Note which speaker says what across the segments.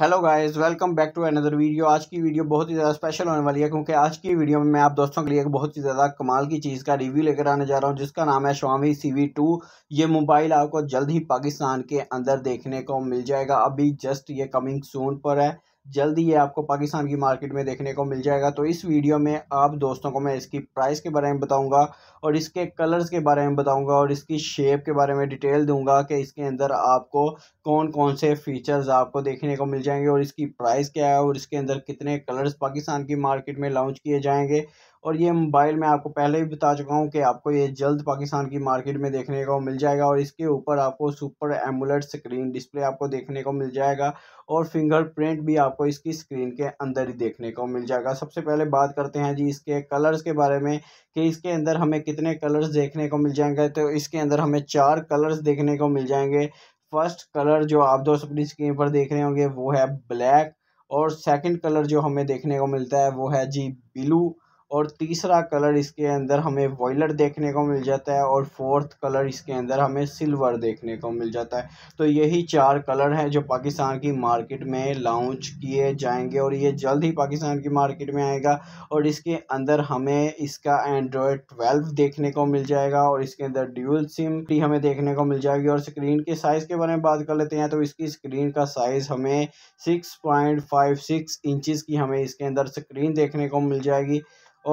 Speaker 1: hello guys welcome back to another video आज की video बहुत ही ज़्यादा स्पेशल होने वाली है क्योंकि आज की वीडियो में मैं आप दोस्तों के लिए एक बहुत ही ज़्यादा कमाल की चीज़ का रिव्यू लेकर आने जा रहा हूं जिसका नाम है शवामी सी वी टू ये मोबाइल आपको जल्द ही पाकिस्तान के अंदर देखने को मिल जाएगा अभी जस्ट ये कमिंग सून पर है जल्द ही ये आपको पाकिस्तान की मार्केट में देखने को मिल जाएगा तो इस वीडियो में आप दोस्तों को मैं इसकी प्राइस के बारे में बताऊंगा और इसके कलर्स के बारे में बताऊंगा और इसकी शेप के बारे में डिटेल दूंगा कि इसके अंदर आपको कौन कौन से फीचर्स आपको देखने को मिल जाएंगे और इसकी प्राइस क्या है और इसके अंदर कितने कलर्स पाकिस्तान की मार्केट में लॉन्च किए जाएंगे और ये मोबाइल मैं आपको पहले भी बता चुका हूँ कि आपको ये जल्द पाकिस्तान की मार्केट में देखने को मिल जाएगा और इसके ऊपर आपको सुपर एमुलेट स्क्रीन डिस्प्ले आपको देखने को मिल जाएगा और फिंगरप्रिंट भी आपको इसकी स्क्रीन के अंदर ही देखने को मिल जाएगा सबसे पहले बात करते हैं जी इसके कलर्स के बारे में कि इसके अंदर हमें कितने कलर्स देखने को मिल जाएंगे तो इसके अंदर हमें चार कलर्स देखने को मिल जाएंगे फर्स्ट कलर जो आप दोस्त अपनी स्क्रीन पर देख रहे होंगे वो है ब्लैक और सेकंड कलर जो हमें देखने को मिलता है वो है जी ब्लू और तीसरा कलर इसके अंदर हमें वॉयलट देखने को मिल जाता है और फोर्थ कलर इसके अंदर हमें सिल्वर देखने को मिल जाता है तो यही चार कलर हैं जो पाकिस्तान की मार्केट में लॉन्च किए जाएंगे और ये जल्द ही पाकिस्तान की मार्केट में आएगा और इसके अंदर हमें इसका एंड्रॉयड ट्वेल्व देखने को मिल जाएगा और इसके अंदर ड्यूल सिम भी हमें देखने को मिल जाएगी और स्क्रीन के साइज़ के बारे में बात कर लेते हैं तो इसकी स्क्रीन का साइज़ हमें six point five six inches की हमें इसके अंदर स्क्रीन देखने को मिल जाएगी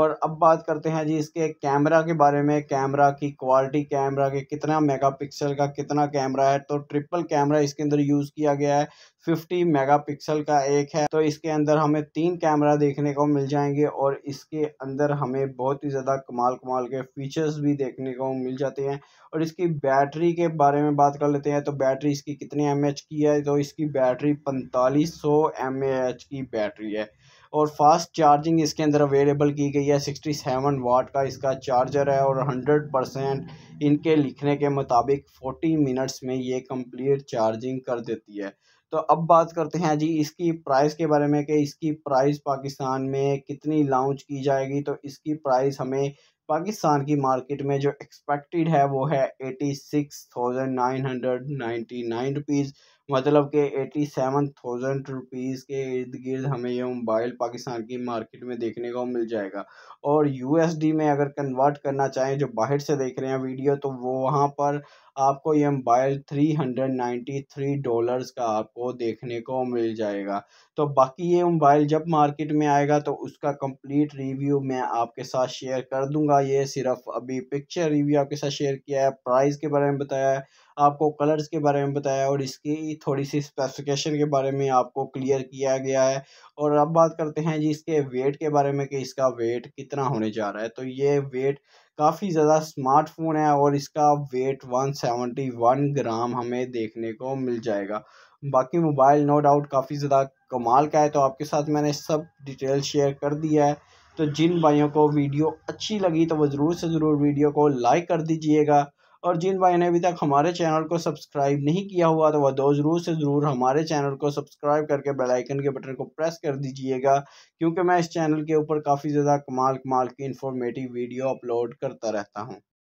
Speaker 1: और अब बात करते हैं जी इसके कैमरा के बारे में कैमरा की क्वालिटी कैमरा के कितना मेगापिक्सल का कितना कैमरा है तो ट्रिपल कैमरा इसके अंदर यूज़ किया गया है फिफ्टी मेगापिक्सल का एक है तो इसके अंदर हमें तीन कैमरा देखने को मिल जाएंगे और इसके अंदर हमें बहुत ही ज़्यादा कमाल कमाल के फीचर्स भी देखने को मिल जाते हैं और इसकी बैटरी के बारे में बात कर लेते हैं तो बैटरी इसकी कितने एम की है तो इसकी बैटरी पैंतालीस सौ की बैटरी है और फास्ट चार्जिंग इसके अंदर अवेलेबल की गई है सिक्सटी सेवन वाट का इसका चार्जर है और हंड्रेड परसेंट इनके लिखने के मुताबिक फोर्टी मिनट्स में ये कंप्लीट चार्जिंग कर देती है तो अब बात करते हैं जी इसकी प्राइस के बारे में कि इसकी प्राइस पाकिस्तान में कितनी लॉन्च की जाएगी तो इसकी प्राइस हमें पाकिस्तान की मार्केट में जो एक्सपेक्टेड है वो है eighty six thousand nine hundred ninety nine rupees मतलब कि एटी सेवन थाउजेंड रुपीज़ के इर्द गिर्द हमें यह मोबाइल पाकिस्तान की मार्केट में देखने को मिल जाएगा और यूएसडी में अगर कन्वर्ट करना चाहें जो बाहर से देख रहे हैं वीडियो तो वो वहाँ पर आपको ये mobile three hundred ninety three dollars का आपको देखने को मिल जाएगा तो बाकी ये मोबाइल जब मार्केट में आएगा तो उसका कंप्लीट रिव्यू मैं आपके साथ शेयर कर दूंगा ये सिर्फ अभी पिक्चर रिव्यू आपके साथ शेयर किया है प्राइस के बारे में बताया है आपको कलर्स के बारे में बताया और इसकी थोड़ी सी स्पेसिफिकेशन के बारे में आपको क्लियर किया गया है और अब बात करते हैं जी इसके वेट के बारे में कि इसका वेट कितना होने जा रहा है तो ये वेट काफ़ी ज़्यादा स्मार्टफोन है और इसका वेट 171 ग्राम हमें देखने को मिल जाएगा बाकी मोबाइल नो डाउट काफ़ी ज़्यादा कमाल का है तो आपके साथ मैंने सब डिटेल शेयर कर दिया है तो जिन भाइयों को वीडियो अच्छी लगी तो वो ज़रूर से ज़रूर वीडियो को लाइक कर दीजिएगा और जिन भाई ने अभी तक हमारे चैनल को सब्सक्राइब नहीं किया हुआ तो वह दो ज़रूर से ज़रूर हमारे चैनल को सब्सक्राइब करके बेलाइकन के बटन को प्रेस कर दीजिएगा क्योंकि मैं इस चैनल के ऊपर काफ़ी ज़्यादा कमाल कमाल की इन्फॉर्मेटिव वीडियो अपलोड करता रहता हूँ